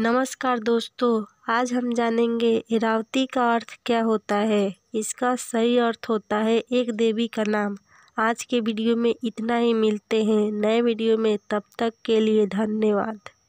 नमस्कार दोस्तों आज हम जानेंगे इरावती का अर्थ क्या होता है इसका सही अर्थ होता है एक देवी का नाम आज के वीडियो में इतना ही मिलते हैं नए वीडियो में तब तक के लिए धन्यवाद